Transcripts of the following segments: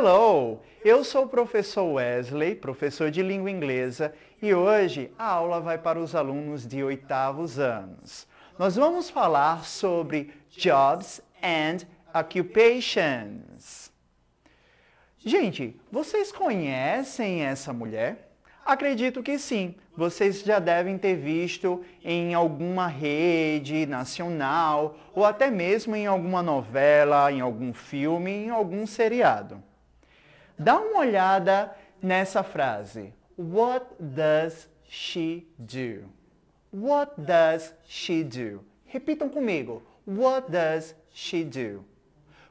Hello! Eu sou o professor Wesley, professor de língua inglesa, e hoje a aula vai para os alunos de oitavos anos. Nós vamos falar sobre jobs and occupations. Gente, vocês conhecem essa mulher? Acredito que sim. Vocês já devem ter visto em alguma rede nacional ou até mesmo em alguma novela, em algum filme, em algum seriado. Dá uma olhada nessa frase. What does she do? What does she do? Repitam comigo. What does she do?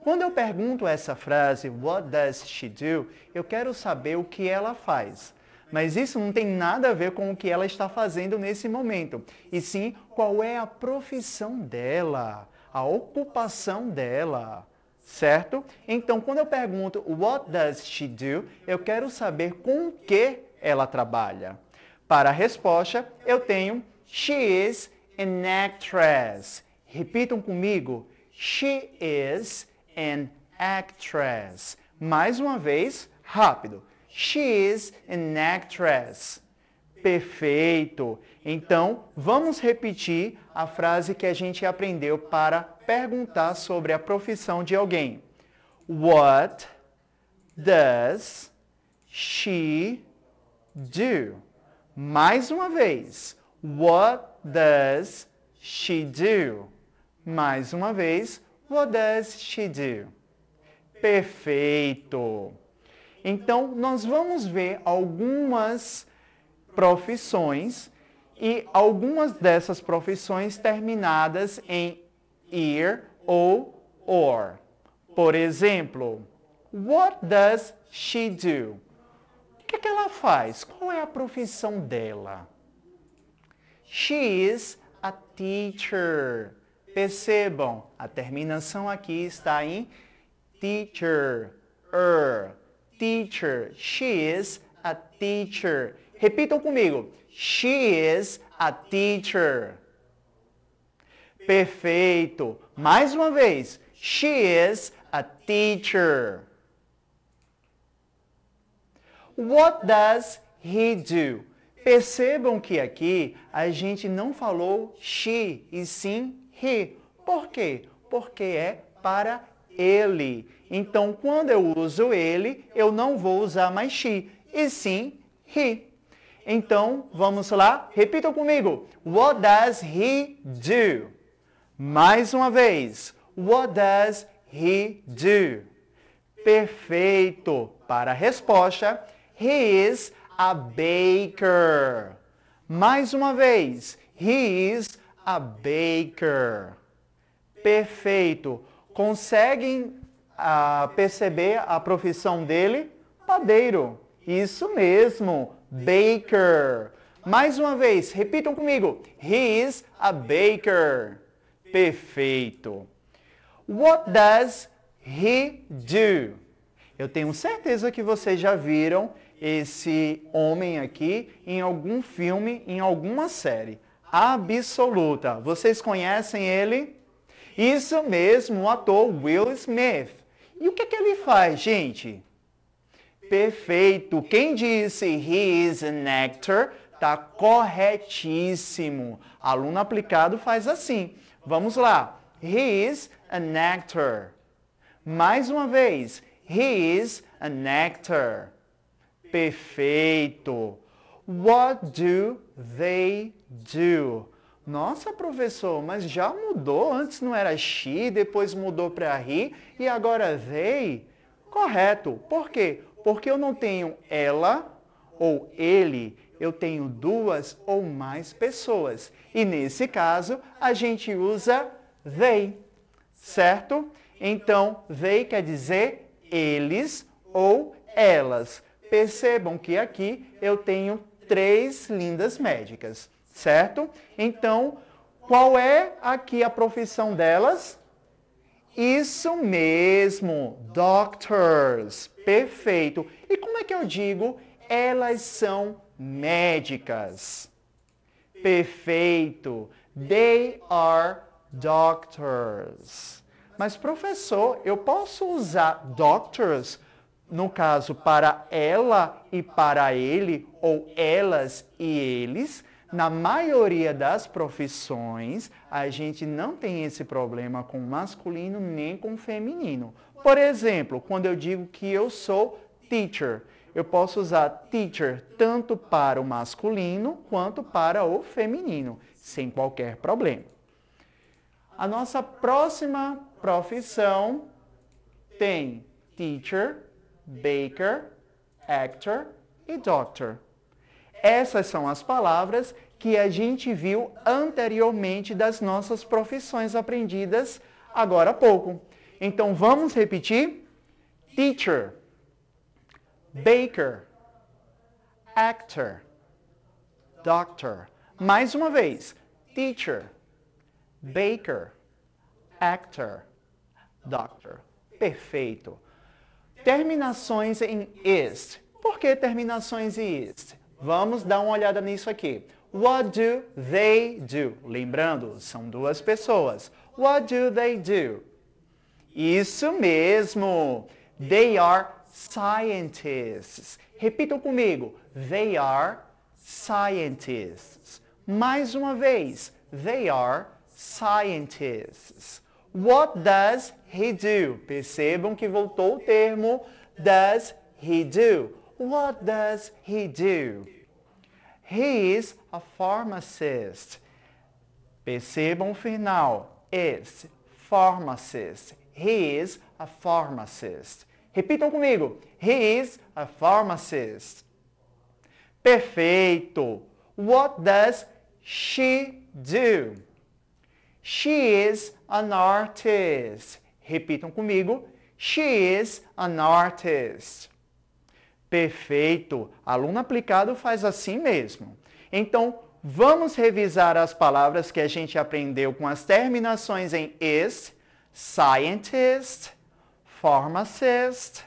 Quando eu pergunto essa frase, what does she do? Eu quero saber o que ela faz. Mas isso não tem nada a ver com o que ela está fazendo nesse momento. E sim, qual é a profissão dela, a ocupação dela certo? Então, quando eu pergunto what does she do, eu quero saber com o que ela trabalha. Para a resposta, eu tenho she is an actress. Repitam comigo. She is an actress. Mais uma vez, rápido. She is an actress. Perfeito. Então, vamos repetir a frase que a gente aprendeu para perguntar sobre a profissão de alguém. What does she do? Mais uma vez. What does she do? Mais uma vez. What does she do? Perfeito. Então, nós vamos ver algumas profissões e algumas dessas profissões terminadas em ear ou or. Por exemplo, what does she do? O que, é que ela faz? Qual é a profissão dela? She is a teacher. Percebam, a terminação aqui está em teacher, er, teacher. She is a teacher. Repitam comigo. She is a teacher. Perfeito. Mais uma vez. She is a teacher. What does he do? Percebam que aqui a gente não falou she e sim he. Por quê? Porque é para ele. Então, quando eu uso ele, eu não vou usar mais she, e sim he. Então, vamos lá? Repitam comigo. What does he do? Mais uma vez. What does he do? Perfeito. Para a resposta, he is a baker. Mais uma vez. He is a baker. Perfeito. Conseguem ah, perceber a profissão dele? Padeiro. Isso mesmo baker. Mais uma vez, repitam comigo. He is a baker. Perfeito. What does he do? Eu tenho certeza que vocês já viram esse homem aqui em algum filme, em alguma série. Absoluta. Vocês conhecem ele? Isso mesmo, o ator Will Smith. E o que, é que ele faz, gente? perfeito. Quem disse he is an actor está corretíssimo. Aluno aplicado faz assim. Vamos lá. He is an actor. Mais uma vez. He is an actor. Perfeito. What do they do? Nossa, professor, mas já mudou. Antes não era she, depois mudou para he e agora they. Correto. Por quê? Porque eu não tenho ela ou ele, eu tenho duas ou mais pessoas. E nesse caso, a gente usa they, certo? Então, they quer dizer eles ou elas. Percebam que aqui eu tenho três lindas médicas, certo? Então, qual é aqui a profissão delas? Isso mesmo, doctors. Perfeito. E como é que eu digo? Elas são médicas. Perfeito. They are doctors. Mas, professor, eu posso usar doctors, no caso, para ela e para ele, ou elas e eles? Na maioria das profissões, a gente não tem esse problema com masculino nem com feminino. Por exemplo, quando eu digo que eu sou teacher, eu posso usar teacher tanto para o masculino quanto para o feminino, sem qualquer problema. A nossa próxima profissão tem teacher, baker, actor e doctor. Essas são as palavras que a gente viu anteriormente das nossas profissões aprendidas agora há pouco. Então vamos repetir: teacher, baker, actor, doctor. Mais uma vez: teacher, baker, actor, doctor. Perfeito. Terminações em is. Por que terminações em is? Vamos dar uma olhada nisso aqui. What do they do? Lembrando, são duas pessoas. What do they do? Isso mesmo. They are scientists. Repitam comigo. They are scientists. Mais uma vez. They are scientists. What does he do? Percebam que voltou o termo does he do. What does he do? He is a pharmacist. Percebam o final. Is. Pharmacist. He is a pharmacist. Repitam comigo. He is a pharmacist. Perfeito. What does she do? She is an artist. Repitam comigo. She is an artist. Perfeito. Aluno aplicado faz assim mesmo. Então, vamos revisar as palavras que a gente aprendeu com as terminações em is, scientist, pharmacist,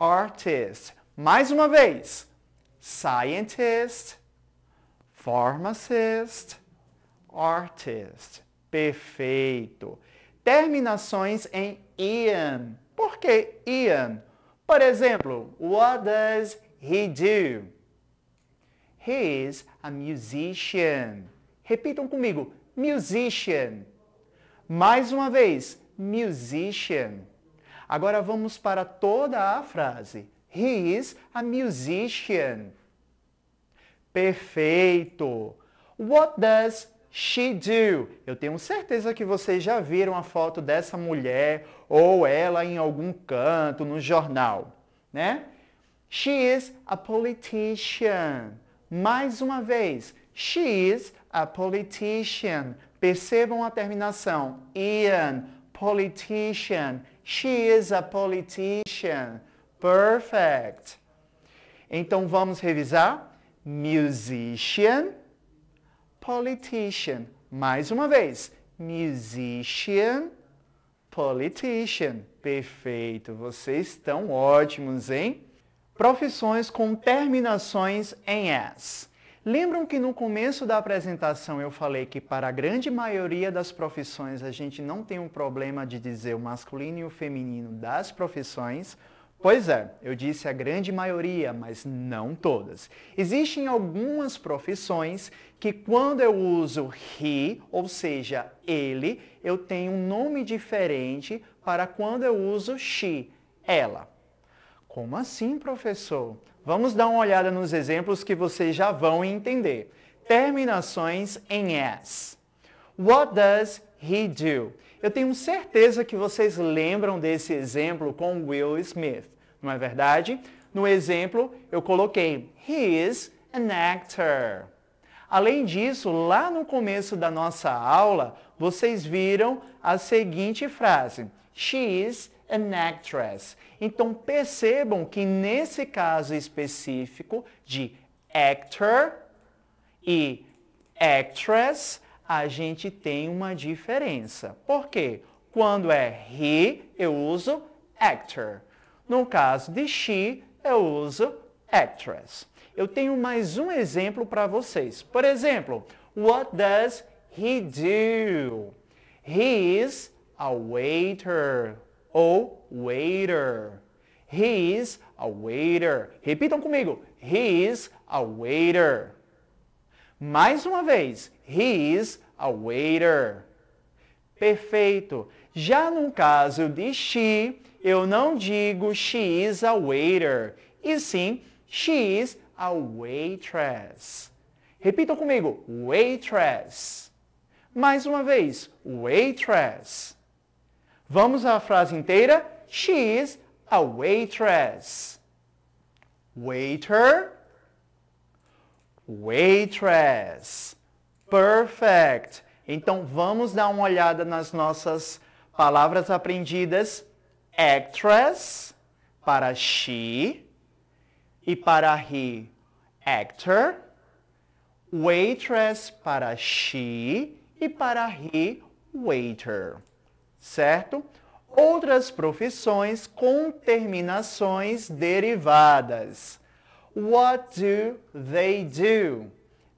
artist. Mais uma vez. Scientist, pharmacist, artist. Perfeito. Terminações em ian. Por que ian? Por exemplo, what does he do? He is a musician. Repitam comigo, musician. Mais uma vez, musician. Agora vamos para toda a frase. He is a musician. Perfeito. What does she do? Eu tenho certeza que vocês já viram a foto dessa mulher ou ela em algum canto no jornal, né? She is a politician. Mais uma vez, she is a politician. Percebam a terminação ian politician. She is a politician. Perfect. Então vamos revisar. Musician, politician. Mais uma vez. Musician, politician. Perfeito. Vocês estão ótimos, hein? Profissões com terminações em s. Lembram que no começo da apresentação eu falei que para a grande maioria das profissões a gente não tem um problema de dizer o masculino e o feminino das profissões? Pois é, eu disse a grande maioria, mas não todas. Existem algumas profissões que quando eu uso he, ou seja, ele, eu tenho um nome diferente para quando eu uso she, ela. Como assim, professor? Vamos dar uma olhada nos exemplos que vocês já vão entender. Terminações em s. What does he do? Eu tenho certeza que vocês lembram desse exemplo com Will Smith, não é verdade? No exemplo, eu coloquei he is an actor. Além disso, lá no começo da nossa aula, vocês viram a seguinte frase: she is an actress. Então percebam que nesse caso específico de actor e actress, a gente tem uma diferença. Por quê? Quando é he, eu uso actor. No caso de she, eu uso actress. Eu tenho mais um exemplo para vocês. Por exemplo, what does he do? He is a waiter ou waiter. He is a waiter. Repitam comigo. He is a waiter. Mais uma vez. He is a waiter. Perfeito. Já no caso de she, eu não digo she is a waiter, e sim she is a waitress. Repitam comigo, waitress. Mais uma vez, waitress. Vamos à frase inteira? She is a waitress. Waiter, waitress. Perfect. Então vamos dar uma olhada nas nossas palavras aprendidas. Actress para she e para he, actor. Waitress para she e para he, waiter certo? Outras profissões com terminações derivadas. What do they do?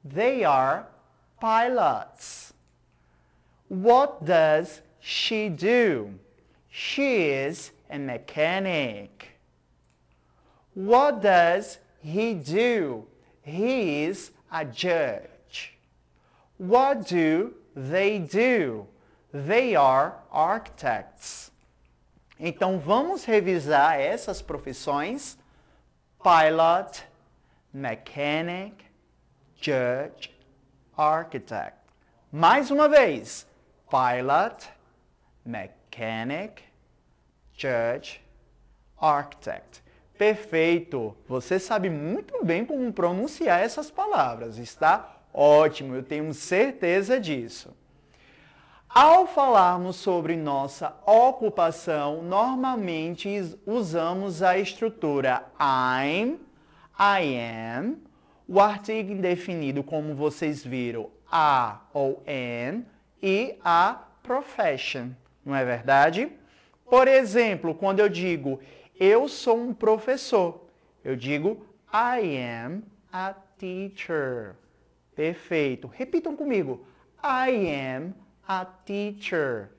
They are pilots. What does she do? She is a mechanic. What does he do? He is a judge. What do they do? They are architects. Então vamos revisar essas profissões: pilot, mechanic, judge, architect. Mais uma vez: pilot, mechanic, judge, architect. Perfeito! Você sabe muito bem como pronunciar essas palavras, está ótimo, eu tenho certeza disso. Ao falarmos sobre nossa ocupação, normalmente usamos a estrutura I'm, I am, o artigo indefinido, como vocês viram, a ou an, e a profession, não é verdade? Por exemplo, quando eu digo eu sou um professor, eu digo I am a teacher. Perfeito. Repitam comigo. I am a a teacher.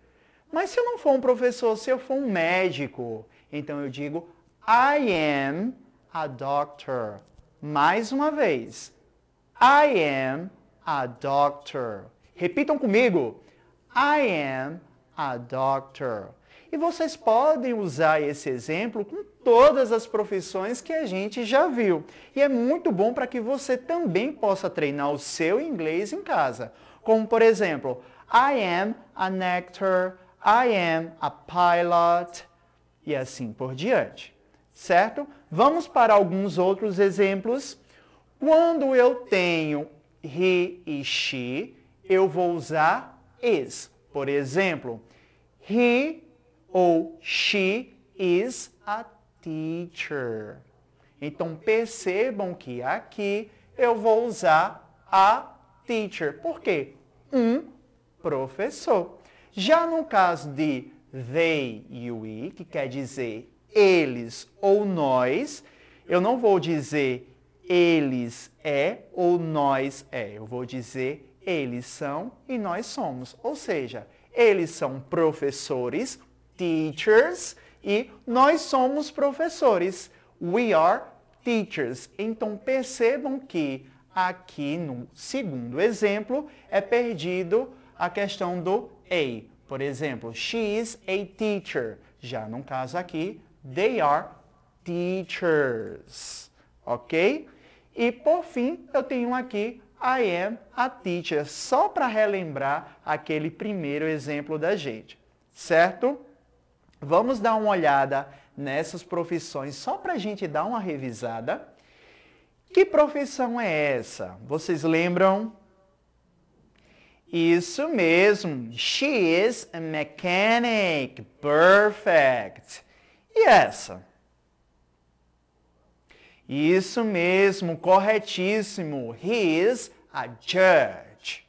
Mas se eu não for um professor, se eu for um médico, então eu digo I am a doctor. Mais uma vez. I am a doctor. Repitam comigo. I am a doctor. E vocês podem usar esse exemplo com todas as profissões que a gente já viu. E é muito bom para que você também possa treinar o seu inglês em casa. Como, por exemplo, I am an actor, I am a pilot e assim por diante. Certo? Vamos para alguns outros exemplos. Quando eu tenho he e she, eu vou usar is. Por exemplo, he ou she is a teacher. Então percebam que aqui eu vou usar a teacher. Por quê? Um professor. Já no caso de they e we, que quer dizer eles ou nós, eu não vou dizer eles é ou nós é, eu vou dizer eles são e nós somos. Ou seja, eles são professores, teachers, e nós somos professores. We are teachers. Então percebam que aqui no segundo exemplo é perdido a questão do a. Por exemplo, she is a teacher. Já no caso aqui, they are teachers. Ok? E por fim, eu tenho aqui I am a teacher, só para relembrar aquele primeiro exemplo da gente, certo? Vamos dar uma olhada nessas profissões só para a gente dar uma revisada. Que profissão é essa? Vocês lembram? Isso mesmo. She is a mechanic. Perfect. E essa? Isso mesmo, corretíssimo. He is a judge.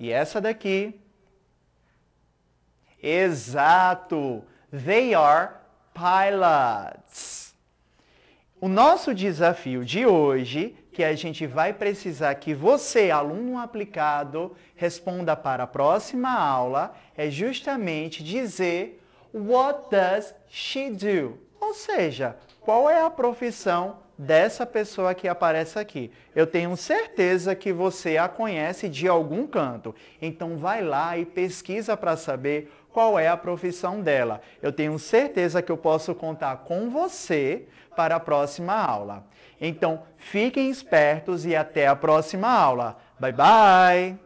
E essa daqui? Exato. They are pilots. O nosso desafio de hoje que a gente vai precisar que você, aluno aplicado, responda para a próxima aula é justamente dizer What does she do? Ou seja, qual é a profissão dessa pessoa que aparece aqui. Eu tenho certeza que você a conhece de algum canto. Então vai lá e pesquisa para saber qual é a profissão dela. Eu tenho certeza que eu posso contar com você para a próxima aula. Então, fiquem espertos e até a próxima aula. Bye bye!